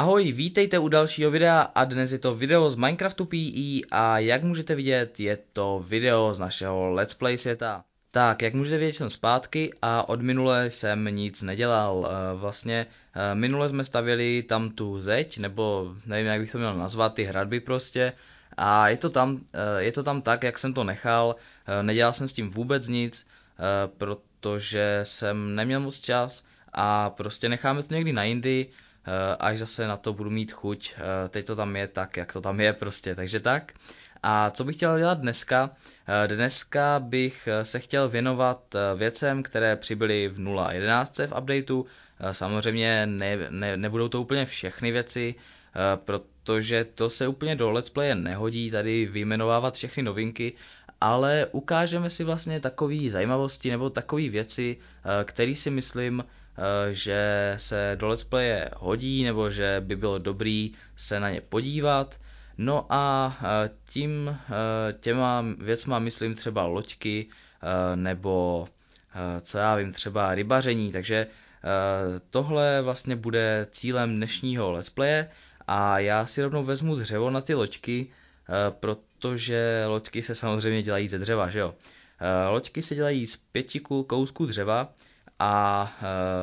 Ahoj, vítejte u dalšího videa a dnes je to video z Minecraftu PE a jak můžete vidět, je to video z našeho Let's Play světa. Tak, jak můžete vidět, jsem zpátky a od minule jsem nic nedělal. Eh, vlastně eh, minule jsme stavěli tam tu zeď, nebo nevím, jak bych to měl nazvat, ty hradby prostě. A je to tam, eh, je to tam tak, jak jsem to nechal, nedělal jsem s tím vůbec nic, protože jsem neměl moc čas a prostě necháme to někdy na jindy. Eh, až zase na to budu mít chuť. Eh, teď to tam je tak, jak to tam je prostě, takže tak. A co bych chtěl dělat dneska? Eh, dneska bych se chtěl věnovat věcem, které přibyly v 0.11 v updateu. Samozřejmě ne, ne, nebudou to úplně všechny věci, protože to se úplně do let's playe nehodí tady vyjmenovávat všechny novinky, ale ukážeme si vlastně takové zajímavosti nebo takové věci, které si myslím, Eh, že se do Let's Playe hodí nebo že by bylo dobrý se na ně podívat. No a eh, tím eh, těma věcma myslím třeba loďky nebo co já vím, třeba rybaření, takže tohle vlastně bude cílem dnešního let's playe a já si rovnou vezmu dřevo na ty loďky, protože loďky se samozřejmě dělají ze dřeva, že jo. Loďky se dělají z pěti kousků dřeva, a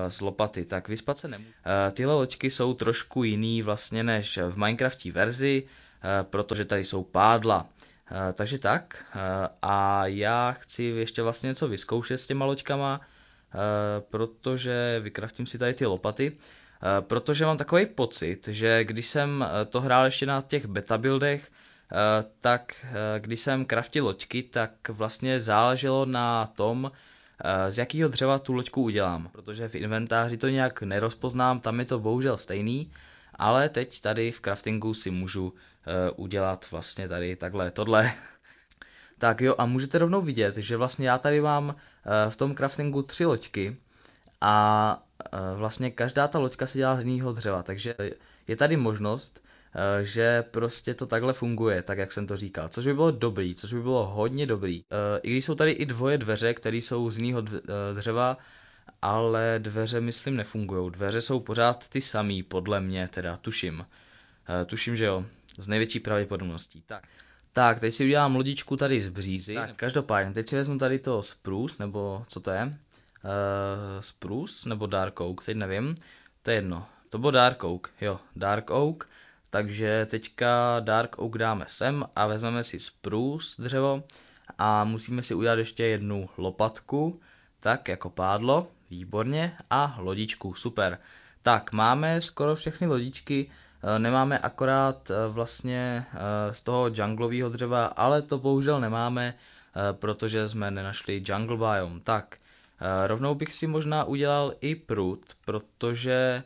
eh, z lopaty, tak vyspat se nemůžu. Eh, tyhle loďky jsou trošku jiný vlastně než v Minecraftí verzi, eh, protože tady jsou pádla. Takže tak a já chci ještě vlastně něco vyzkoušet s těma loďkama, protože vykraftím si tady ty lopaty, protože mám takový pocit, že když jsem to hrál ještě na těch beta buildech, tak když jsem kraftil loďky, tak vlastně záleželo na tom, Eh, z jakého dřeva tu loďku udělám, protože v inventáři to nějak nerozpoznám, tam je to bohužel stejný, ale teď tady v craftingu si můžu eh, udělat vlastně tady takhle tohle. Tak jo a můžete rovnou vidět, že vlastně já tady mám eh, v tom craftingu tři loďky a vlastně každá ta loďka se dělá z jiného dřeva, takže je tady možnost Eh, že prostě to takhle funguje, tak jak jsem to říkal, což by bylo dobrý, což by bylo hodně dobrý. Eh, I když jsou tady i dvoje dveře, které jsou z jiného eh, dřeva, ale dveře myslím nefungují. Dveře jsou pořád ty samé. podle mě teda, tuším. Tuším, že jo, z největší pravděpodobností. Tak. Tak, teď si udělám lodičku tady z břízy. Tak, každopádně, teď si vezmu tady to sprus, nebo co to je? Uh, spruce, nebo dark oak, teď nevím. To je jedno. To bylo dark oak, jo, dark oak. Takže teďka Dark Oak dáme sem a vezmeme si spruce dřevo a musíme si udělat ještě jednu lopatku, tak jako pádlo, výborně, a lodičku, super. Tak, máme skoro všechny lodičky, eh, nemáme akorát eh, vlastně eh, z toho junglového dřeva, ale to bohužel nemáme, protože jsme nenašli jungle biome. Tak, rovnou bych si možná udělal i prut, protože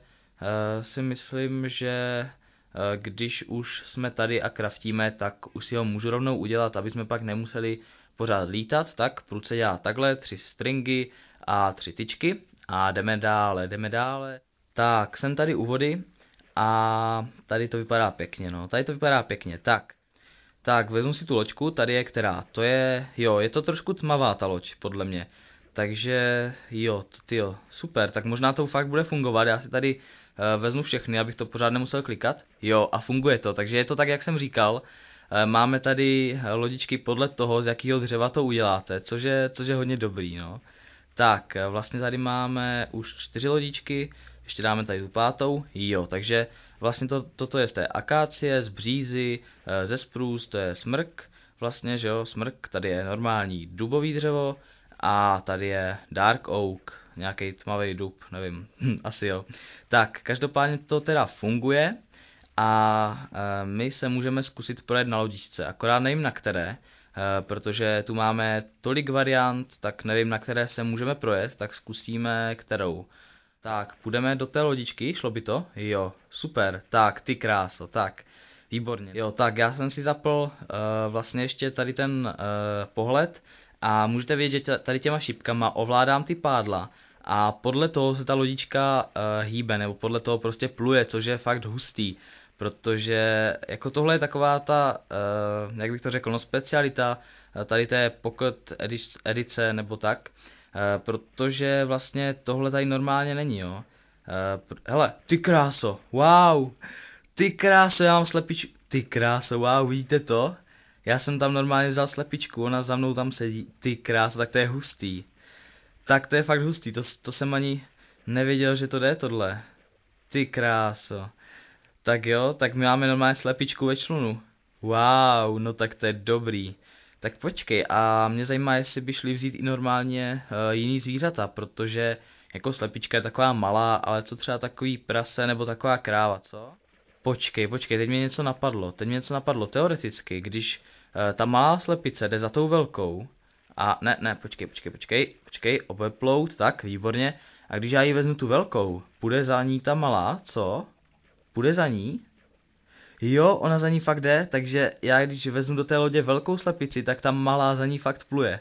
si myslím, že Eh, když už jsme tady a kraftíme, tak už si ho můžu rovnou udělat, aby jsme pak nemuseli pořád lítat, tak pruce dělá takhle, tři stringy a tři tyčky a jdeme dále, jdeme dále. Tak, jsem tady u vody a tady to vypadá pěkně, no, tady to vypadá pěkně, tak. Tak, vezmu si tu loďku, tady je která, to je, jo, je to trošku tmavá ta loď, podle mě. Takže jo, ty jo, super, tak možná to fakt bude fungovat, já si tady Eh, vezmu všechny, abych to pořád nemusel klikat. Jo, a funguje to, takže je to tak, jak jsem říkal. Eh, máme tady eh, lodičky podle toho, z jakého dřeva to uděláte, což je, což je hodně dobrý, no. Tak, vlastně tady máme už čtyři lodičky, ještě dáme tady tu pátou, jo, takže vlastně to, toto je z té akácie, z břízy, ze sprůz, to je smrk, vlastně, že jo, smrk, tady je normální dubový dřevo a tady je dark oak, nějaký tmavý dub, nevím, hm, asi jo. Tak, každopádně to teda funguje a e, my se můžeme zkusit projet na lodičce, akorát nevím na které, e, protože tu máme tolik variant, tak nevím na které se můžeme projet, tak zkusíme kterou. Tak, půjdeme do té lodičky, šlo by to? Jo, super, tak, ty kráso, tak, výborně. Jo, tak já jsem si zapl uh, vlastně ještě tady ten uh, pohled a můžete vědět, že tady těma šipkama ovládám ty pádla a podle toho se ta lodička uh, hýbe, nebo podle toho prostě pluje, což je fakt hustý, protože jako tohle je taková ta, uh, jak bych to řekl, no specialita eh, tady té pocket edice nebo tak, uh, protože vlastně tohle tady normálně není, jo. Uh, hele, ty kráso, wow, ty kráso, já mám slepič, ty kráso, wow, vidíte to? Já jsem tam normálně vzal slepičku, ona za mnou tam sedí. Ty krás, tak to je hustý. Tak to je fakt hustý, to, to jsem ani nevěděl, že to jde tohle. Ty kráso. Tak jo, tak my máme normálně slepičku ve člunu. Wow, no tak to je dobrý. Tak počkej, a mě zajímá, jestli by šli vzít i normálně uh, jiný zvířata, protože jako slepička je taková malá, ale co třeba takový prase nebo taková kráva, co? Počkej, počkej, teď mě něco napadlo. Teď mě něco napadlo. Teoreticky, když uh, ta malá slepice jde za tou velkou, a ne, ne, počkej, počkej, počkej, počkej, obeplout, tak, výborně. A když já ji vezmu tu velkou, půjde za ní ta malá, co? Půjde za ní? Jo, ona za ní fakt jde, takže já když vezmu do té lodě velkou slepici, tak ta malá za ní fakt pluje.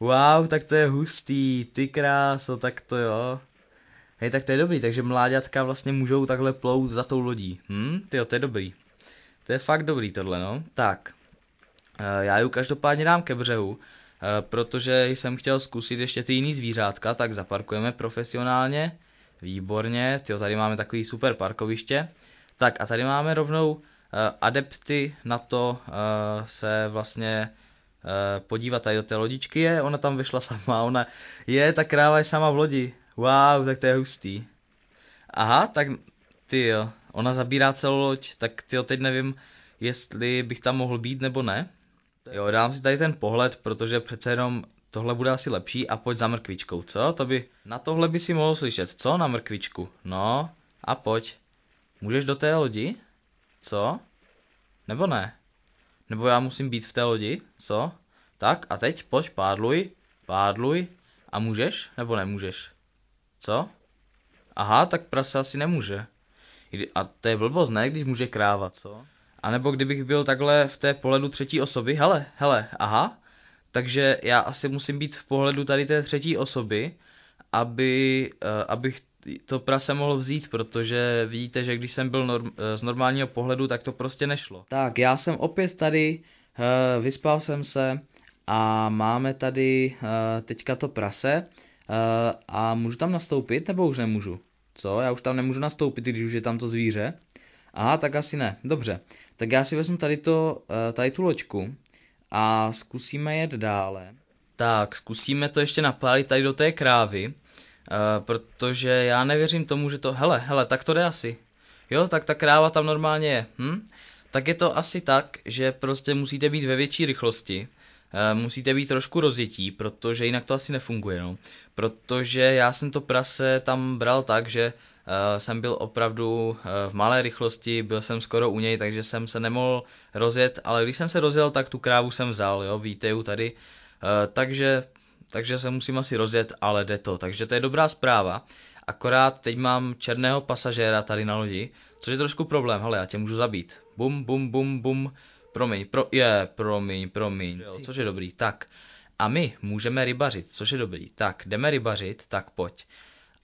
Wow, tak to je hustý, ty kráso, tak to jo. Hej, tak to je dobrý, takže mláďatka vlastně můžou takhle plout za tou lodí. Hm, ty to je dobrý. To je fakt dobrý tohle, no. Tak, eh, já ju každopádně dám ke břehu, eh, protože jsem chtěl zkusit ještě ty jiný zvířátka, tak zaparkujeme profesionálně. Výborně, ty tady máme takový super parkoviště. Tak a tady máme rovnou eh, adepty na to se vlastně podívat tady do té lodičky je, ona tam vyšla sama, ona je, ta kráva je sama v lodi, Wow, tak to je hustý. Aha, tak ty jo, ona zabírá celou loď, tak ty jo, teď nevím, jestli bych tam mohl být nebo ne. Jo, dám si tady ten pohled, protože přece jenom tohle bude asi lepší a pojď za mrkvičkou, co? To by, na tohle by si mohl slyšet, co? Na mrkvičku, no a pojď. Můžeš do té lodi? Co? Nebo ne? Nebo já musím být v té lodi? Co? Tak a teď pojď pádluj, pádluj a můžeš nebo nemůžeš? Co? Aha, tak prase asi nemůže. A to je blbost, ne, když může kráva, co? A nebo kdybych byl takhle v té pohledu třetí osoby, hele, hele, aha, takže já asi musím být v pohledu tady té třetí osoby, aby, uh, abych to prase mohl vzít, protože vidíte, že když jsem byl norm, eh, z normálního pohledu, tak to prostě nešlo. Tak, já jsem opět tady, uh, vyspal jsem se a máme tady uh, teďka to prase. Eh, a můžu tam nastoupit nebo už nemůžu? Co, já už tam nemůžu nastoupit, když už je tam to zvíře? Aha, tak asi ne. Dobře, tak já si vezmu tady, to, eh, tady tu loďku a zkusíme jet dále. Tak, zkusíme to ještě napálit tady do té krávy, eh, protože já nevěřím tomu, že to... Hele, hele, tak to jde asi. Jo, tak ta kráva tam normálně je. Hm? Tak je to asi tak, že prostě musíte být ve větší rychlosti Eh, musíte být trošku rozjetí, protože jinak to asi nefunguje. No. Protože já jsem to prase tam bral tak, že eh, jsem byl opravdu eh, v malé rychlosti, byl jsem skoro u něj, takže jsem se nemohl rozjet, ale když jsem se rozjel, tak tu krávu jsem vzal, jo, víte ju tady. Takže, takže se musím asi rozjet, ale jde to. Takže to je dobrá zpráva. Akorát teď mám černého pasažéra tady na lodi, což je trošku problém, hele, já tě můžu zabít. Bum, bum, bum, bum. Promiň, pro, je, promiň, promiň, jo, což je dobrý, tak. A my můžeme rybařit, což je dobrý, tak, jdeme rybařit, tak pojď.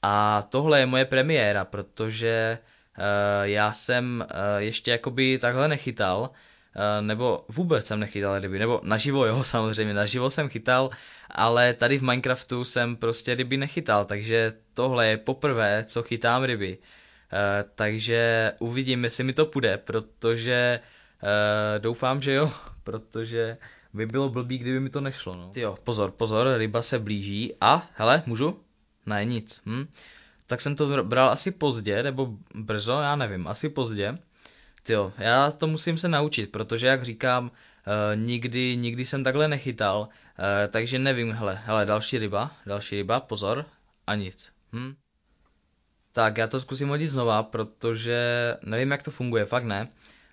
A tohle je moje premiéra, protože uh, já jsem uh, ještě jakoby takhle nechytal, eh, nebo vůbec jsem nechytal ryby, nebo naživo jo, samozřejmě, naživo jsem chytal, ale tady v Minecraftu jsem prostě ryby nechytal, takže tohle je poprvé, co chytám ryby. takže uvidím, jestli mi to půjde, protože E, doufám, že jo, protože by bylo blbý, kdyby mi to nešlo. No. Jo, pozor, pozor, ryba se blíží a, hele, můžu? Ne, nic. Hm. Tak jsem to bral asi pozdě, nebo brzo, já nevím, asi pozdě. Jo, já to musím se naučit, protože jak říkám, e, nikdy, nikdy jsem takhle nechytal, e, takže nevím, hele, hele, další ryba, další ryba, pozor, a nic. Hm. Tak já to zkusím hodit znova, protože nevím, jak to funguje, fakt ne.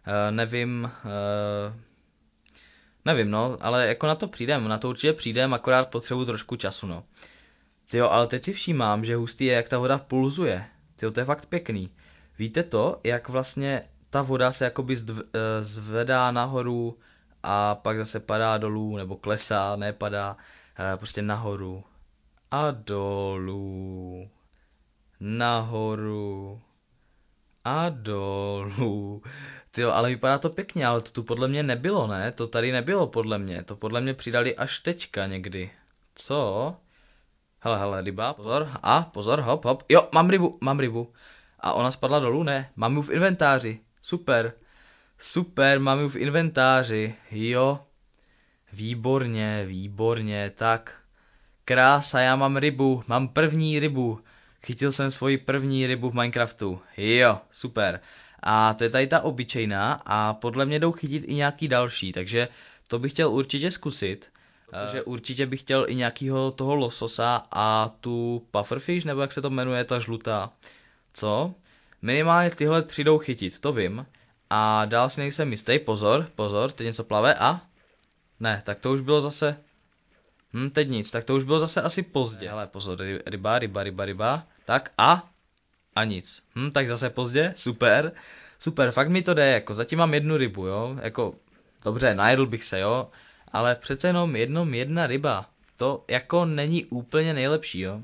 Eh, nevím, eh, nevím no, ale jako na to přijdem, na to určitě přijdem, akorát potřebuju trošku času no. Jo, ale teď si všímám, že hustý je, jak ta voda pulzuje. Jo, to je fakt pěkný. Víte to, jak vlastně ta voda se jakoby zdv, eh, zvedá nahoru a pak zase padá dolů, nebo klesá, padá, prostě nahoru a dolů, nahoru a dolů. Ty ale vypadá to pěkně, ale to tu podle mě nebylo, ne? To tady nebylo podle mě. To podle mě přidali až teďka někdy. Co? Hele, hele, ryba, pozor, a pozor, hop, hop. Jo, mám rybu, mám rybu. A ona spadla dolů, ne? Mám ji v inventáři. Super. Super, mám ji v inventáři. Jo. Výborně, výborně, tak. Krása, já mám rybu, mám první rybu. Chytil jsem svoji první rybu v Minecraftu. Jo, super. A to je tady ta obyčejná a podle mě jdou chytit i nějaký další, takže to bych chtěl určitě zkusit. Protože eh, určitě bych chtěl i nějakýho toho lososa a tu pufferfish, nebo jak se to jmenuje, ta žlutá. Co? Minimálně tyhle přijdou chytit, to vím. A dál si nejsem jistý, pozor, pozor, teď něco plave a... Ne, tak to už bylo zase... Hm, teď nic, tak to už bylo zase asi pozdě. Ale pozor, ryba, ryba, ryba, ryba. Tak a? A nic. Hm, tak zase pozdě, super. Super, fakt mi to jde, jako zatím mám jednu rybu, jo. Jako, dobře, najedl bych se, jo. Ale přece jenom jednom jedna ryba. To jako není úplně nejlepší, jo.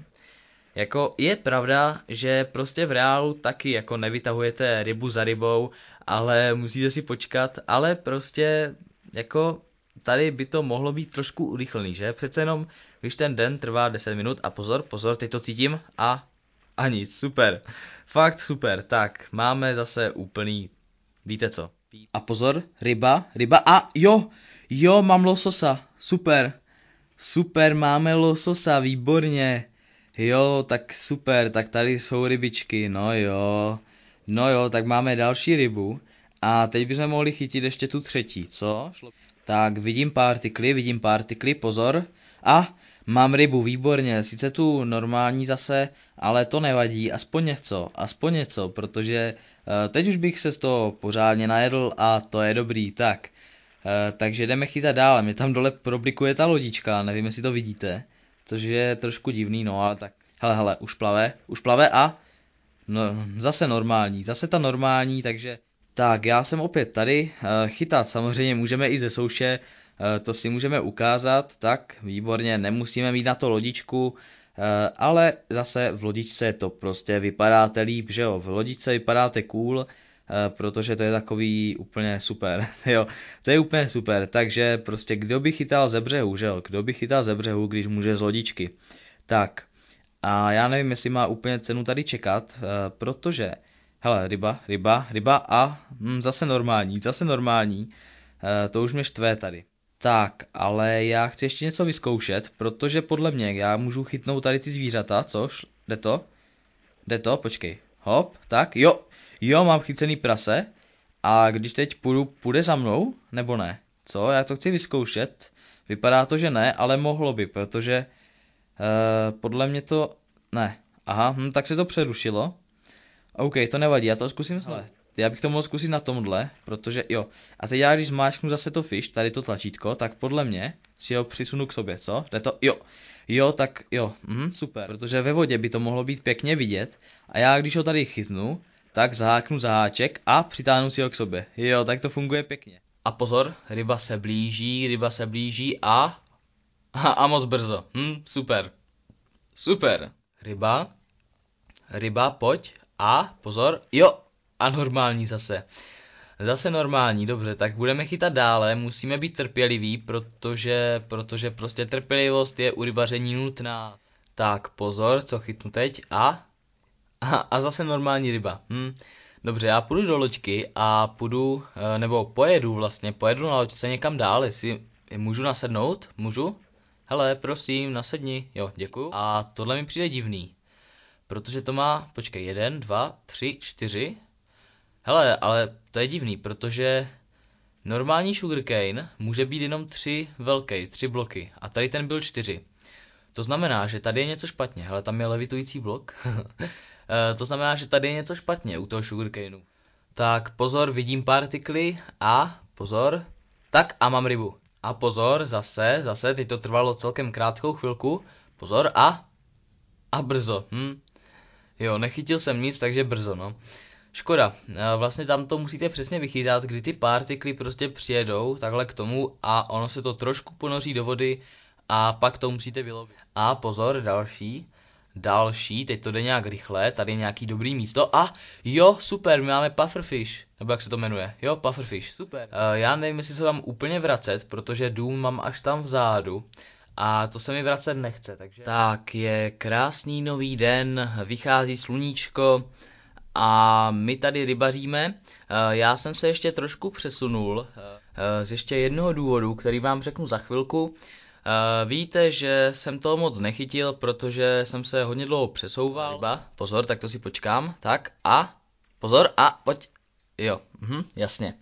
Jako je pravda, že prostě v reálu taky jako nevytahujete rybu za rybou, ale musíte si počkat, ale prostě jako tady by to mohlo být trošku urychlený, že? Přece jenom, když ten den trvá 10 minut a pozor, pozor, teď to cítím a, a nic, super. Fakt super, tak máme zase úplný, víte co. A pozor, ryba, ryba a jo, jo, mám lososa, super. Super, máme lososa, výborně. Jo, tak super, tak tady jsou rybičky, no jo. No jo, tak máme další rybu. A teď bychom mohli chytit ještě tu třetí, co? Tak, vidím partikly, vidím partikly, pozor. A mám rybu, výborně, sice tu normální zase, ale to nevadí, aspoň něco, aspoň něco, protože eh, teď už bych se z toho pořádně najedl a to je dobrý, tak. Eh, takže jdeme chytat dál. mě tam dole problikuje ta lodička, nevím jestli to vidíte, což je trošku divný, no ale tak. Hele, hele, už plave, už plave a... No, zase normální, zase ta normální, takže... Tak, já jsem opět tady. Eh, chytat samozřejmě můžeme i ze souše, eh, to si můžeme ukázat. Tak, výborně, nemusíme mít na to lodičku, eh, ale zase v lodičce to prostě vypadáte líp, že jo? V lodičce vypadáte cool, protože to je takový úplně super, jo, to je úplně super, takže prostě kdo by chytal ze břehu, že jo, kdo by chytal ze břehu, když může z lodičky, tak a já nevím, jestli má úplně cenu tady čekat, protože Hele, ryba, ryba, ryba a hm, zase normální, zase normální. E, to už mě štve tady. Tak, ale já chci ještě něco vyzkoušet, protože podle mě já můžu chytnout tady ty zvířata, což? Jde to? Jde to? Počkej. Hop, tak, jo, jo, mám chycený prase. A když teď půjdu, půjde za mnou? Nebo ne? Co? Já to chci vyzkoušet. Vypadá to, že ne, ale mohlo by, protože e, podle mě to... Ne. Aha, hm, tak se to přerušilo. OK, to nevadí, já to zkusím Ale já bych to mohl zkusit na tomhle, protože jo. A teď já když zmáčknu zase to fish, tady to tlačítko, tak podle mě si ho přisunu k sobě, co? Jde to, jo. Jo, tak jo, mhm, super, protože ve vodě by to mohlo být pěkně vidět a já když ho tady chytnu, tak zaháknu zaháček a přitáhnu si ho k sobě. Jo, tak to funguje pěkně. A pozor, ryba se blíží, ryba se blíží a... A, a moc brzo. Hm, super. Super. Ryba. Ryba, pojď, a, pozor, jo, a normální zase. Zase normální, dobře, tak budeme chytat dále, musíme být trpěliví, protože, protože prostě trpělivost je u rybaření nutná. Tak, pozor, co chytnu teď, a? A, a zase normální ryba, hm. Dobře, já půjdu do loďky a půjdu, eh, nebo pojedu vlastně, pojedu na loďce někam dál, jestli můžu nasednout, můžu? Hele, prosím, nasedni, jo, děkuju. A tohle mi přijde divný. Protože to má, počkej, jeden, dva, tři, čtyři. Hele, ale to je divný, protože normální sugarcane může být jenom tři velké, tři bloky. A tady ten byl čtyři. To znamená, že tady je něco špatně. Hele, tam je levitující blok. Eh, to znamená, že tady je něco špatně u toho sugarcaneu. Tak pozor, vidím tykly a pozor. Tak a mám rybu. A pozor, zase, zase, teď to trvalo celkem krátkou chvilku. Pozor a a brzo. Hm. Jo, nechytil jsem nic, takže brzo, no. Škoda, eh, vlastně tam to musíte přesně vychytat, kdy ty partikly prostě přijedou takhle k tomu a ono se to trošku ponoří do vody a pak to musíte vylovit. A pozor, další, další, teď to jde nějak rychle, tady je nějaký dobrý místo a jo, super, my máme pufferfish, nebo jak se to jmenuje, jo, pufferfish, super. Eh, já nevím, jestli se tam úplně vracet, protože dům mám až tam vzadu, a to se mi vracet nechce, takže... Tak je krásný nový den, vychází sluníčko a my tady rybaříme. Eh, já jsem se ještě trošku přesunul eh, z ještě jednoho důvodu, který vám řeknu za chvilku. Eh, víte, že jsem to moc nechytil, protože jsem se hodně dlouho přesouval. Ryba, pozor, tak to si počkám. Tak a, pozor a pojď. Jo, mhm, jasně.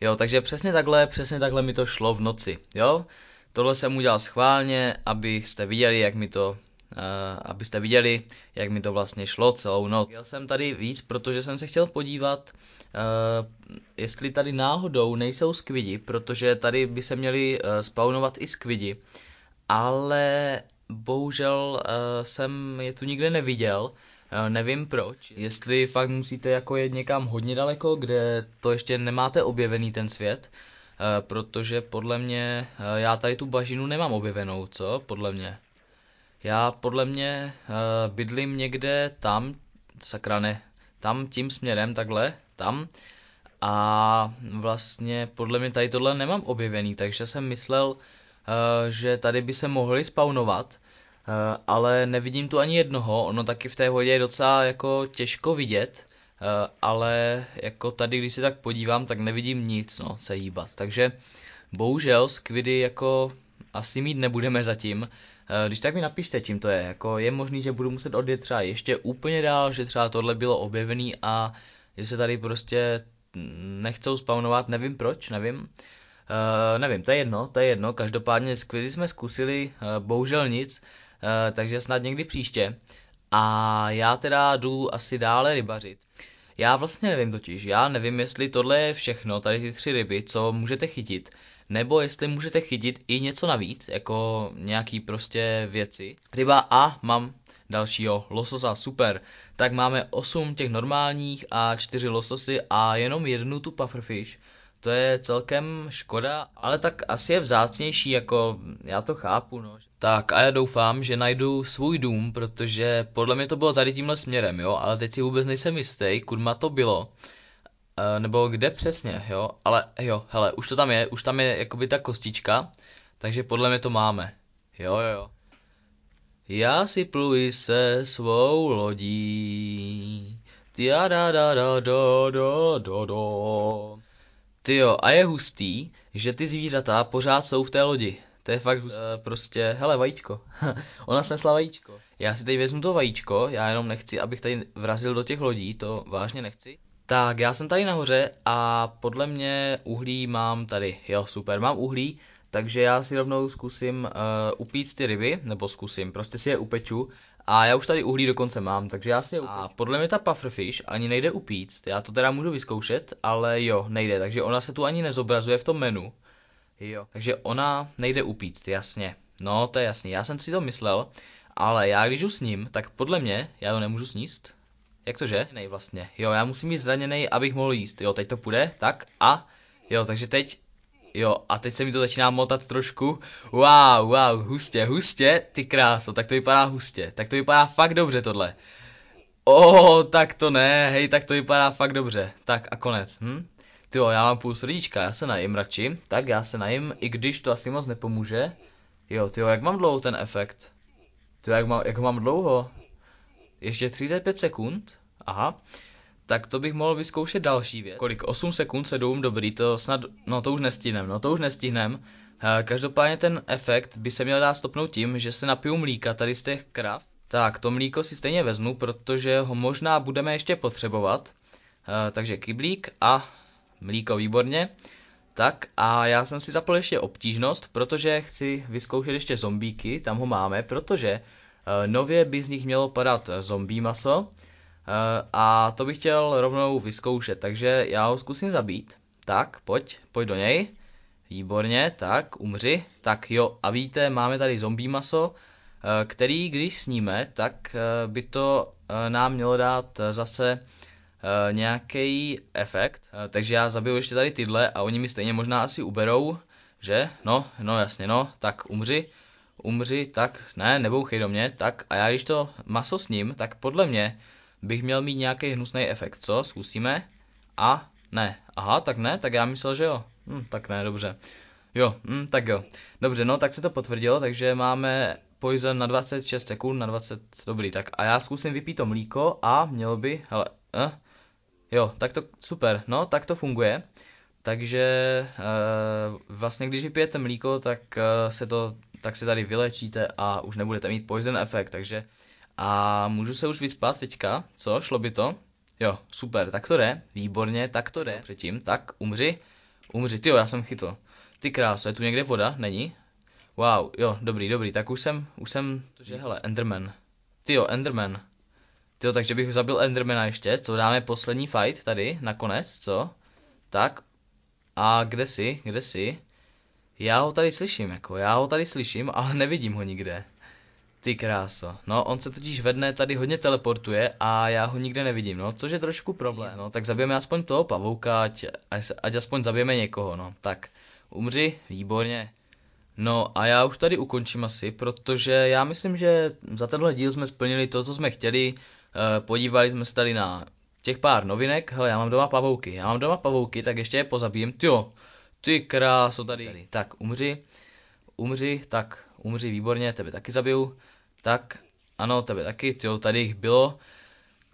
Jo, takže přesně takhle, přesně takhle mi to šlo v noci, jo. Tohle jsem udělal schválně, abyste viděli, jak mi to Uh, abyste viděli, jak mi to vlastně šlo celou noc. Jel jsem tady víc, protože jsem se chtěl podívat, uh, jestli tady náhodou nejsou skvidi, protože tady by se měli uh, spawnovat i skvidi, ale bohužel jsem je tu nikde neviděl, nevím proč. Jestli fakt musíte jako jet někam hodně daleko, kde to ještě nemáte objevený ten svět, Eh, protože podle mě, eh, já tady tu bažinu nemám objevenou, co? Podle mě. Já podle mě eh, bydlím někde tam, sakra ne, tam tím směrem, takhle, tam. A vlastně podle mě tady tohle nemám objevený, takže jsem myslel, že tady by se mohli spawnovat, ale nevidím tu ani jednoho, ono taky v té hodě je docela jako těžko vidět, Eh, ale jako tady, když se tak podívám, tak nevidím nic, no, se hýbat. Takže bohužel Squidy jako asi mít nebudeme zatím. Eh, když tak mi napište, čím to je. Jako je možný, že budu muset odjet třeba ještě úplně dál, že třeba tohle bylo objevený a že se tady prostě nechcou spawnovat, nevím proč, nevím. Uh, nevím, to je jedno, to je jedno, každopádně Squidy jsme zkusili, uh, bohužel nic, uh, takže snad někdy příště. A já teda jdu asi dále rybařit. Já vlastně nevím totiž, já nevím, jestli tohle je všechno, tady ty tři ryby, co můžete chytit, nebo jestli můžete chytit i něco navíc, jako nějaký prostě věci. Ryba A mám dalšího lososa, super. Tak máme 8 těch normálních a 4 lososy a jenom jednu tu pufferfish to je celkem škoda, ale tak asi je vzácnější, jako já to chápu, no. Tak a já doufám, že najdu svůj dům, protože podle mě to bylo tady tímhle směrem, jo, ale teď si vůbec nejsem jistý, kurma to bylo, e, nebo kde přesně, jo, ale jo, hele, už to tam je, už tam je jakoby ta kostička, takže podle mě to máme, jo, jo, jo. Já si pluji se svou lodí, tja da da da da da da. da. Ty jo, a je hustý, že ty zvířata pořád jsou v té lodi. To je fakt hustý. Uh, prostě, hele, vajíčko. Ona snesla vajíčko. Já si teď vezmu to vajíčko, já jenom nechci, abych tady vrazil do těch lodí, to vážně nechci. Tak, já jsem tady nahoře a podle mě uhlí mám tady. Jo, super, mám uhlí, takže já si rovnou zkusím uh, upít ty ryby, nebo zkusím, prostě si je upeču a já už tady uhlí dokonce mám, takže já si je upeču. A podle mě ta pufferfish ani nejde upít, já to teda můžu vyzkoušet, ale jo, nejde, takže ona se tu ani nezobrazuje v tom menu. Jo. Takže ona nejde upít, jasně. No, to je jasný, já jsem si to myslel, ale já když už s ním, tak podle mě, já to nemůžu sníst. Jak to že? Nej vlastně. Jo, já musím být zraněný, abych mohl jíst. Jo, teď to půjde, tak a... Jo, takže teď Jo, a teď se mi to začíná motat trošku. Wow, wow, hustě, hustě, ty kráso, tak to vypadá hustě. Tak to vypadá fakt dobře tohle. O, oh, tak to ne, hej, tak to vypadá fakt dobře. Tak a konec, hm? jo, já mám půl srdíčka, já se najím radši. Tak já se najím, i když to asi moc nepomůže. Jo, ty jo, jak mám dlouho ten efekt? Ty jo, jak mám, jak mám dlouho? Ještě 35 sekund? Aha tak to bych mohl vyzkoušet další věc. Kolik? 8 sekund, 7, dobrý, to snad, no to už nestihnem, no to už nestihnem. Eh, každopádně ten efekt by se měl dát stopnout tím, že se napiju mlíka tady z těch krav. Tak, to mlíko si stejně vezmu, protože ho možná budeme ještě potřebovat. Eh, takže kyblík a mlíko, výborně. Tak a já jsem si zapl ještě obtížnost, protože chci vyzkoušet ještě zombíky, tam ho máme, protože eh, nově by z nich mělo padat zombie maso. Eh, a to bych chtěl rovnou vyzkoušet, takže já ho zkusím zabít. Tak, pojď, pojď do něj. Výborně, tak, umři. Tak jo, a víte, máme tady zombie maso, eh, který když sníme, tak eh, by to nám mělo dát zase nějaký efekt. Takže já zabiju ještě tady tyhle a oni mi stejně možná asi uberou, že? No, no jasně, no, tak umři umři, tak ne, nebouchej do mě, tak a já když to maso sním, tak podle mě bych měl mít nějaký hnusný efekt, co? Zkusíme? A ne. Aha, tak ne, tak já myslel, že jo. Hm, tak ne, dobře. Jo, hm, tak jo. Dobře, no tak se to potvrdilo, takže máme Poison na 26 sekund, na 20, dobrý, tak a já zkusím vypít to mlíko a mělo by, hele, eh, jo, tak to, super, no, tak to funguje. Takže eh, vlastně když vypijete mlíko, tak eh, se to, tak se tady vylečíte a už nebudete mít poison efekt, takže a můžu se už vyspat teďka? Co? Šlo by to? Jo, super, tak to jde. Výborně, tak to jde. Předtím, tak, umři. Umři, ty jo, já jsem chytl. Ty krásu, je tu někde voda? Není? Wow, jo, dobrý, dobrý, tak už jsem, už jsem, že hele, Enderman. Ty jo, Enderman. Ty jo, takže bych zabil Endermana ještě, co dáme poslední fight tady, nakonec, co? Tak, a kde jsi, kde jsi? Já ho tady slyším, jako, já ho tady slyším, ale nevidím ho nikde. Ty kráso. No, on se totiž vedne tady hodně teleportuje a já ho nikde nevidím, no, což je trošku problém. No, tak zabijeme aspoň toho pavouka, ať, ať aspoň zabijeme někoho, no. Tak, umři, výborně. No a já už tady ukončím asi, protože já myslím, že za tenhle díl jsme splnili to, co jsme chtěli. E, podívali jsme se tady na těch pár novinek. Hele, já mám doma pavouky, já mám doma pavouky, tak ještě je pozabijím. jo, ty kráso tady. tady. Tak, umři, umři, tak, umři, výborně, tebe taky zabiju. Tak, ano, tebe taky, jo, tady jich bylo.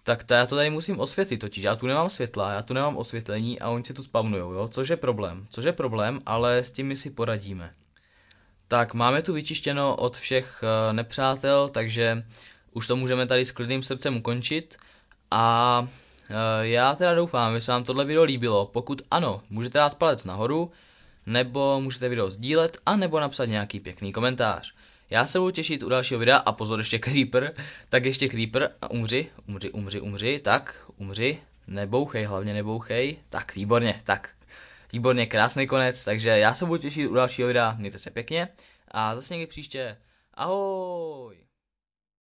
Tak ta, já to tady musím osvětlit totiž, já tu nemám světla, já tu nemám osvětlení a oni si tu spavnujou, jo, což je problém, což je problém, ale s tím my si poradíme. Tak, máme tu vyčištěno od všech eh, nepřátel, takže už to můžeme tady s klidným srdcem ukončit. A eh, já teda doufám, že se vám tohle video líbilo, pokud ano, můžete dát palec nahoru, nebo můžete video sdílet, a nebo napsat nějaký pěkný komentář. Já se budu těšit u dalšího videa a pozor ještě Creeper, tak ještě Creeper a umři, umři, umři, umři, tak, umři, nebouchej, hlavně nebouchej, tak výborně, tak, výborně, krásný konec, takže já se budu těšit u dalšího videa, mějte se pěkně a zase někdy příště, ahoj!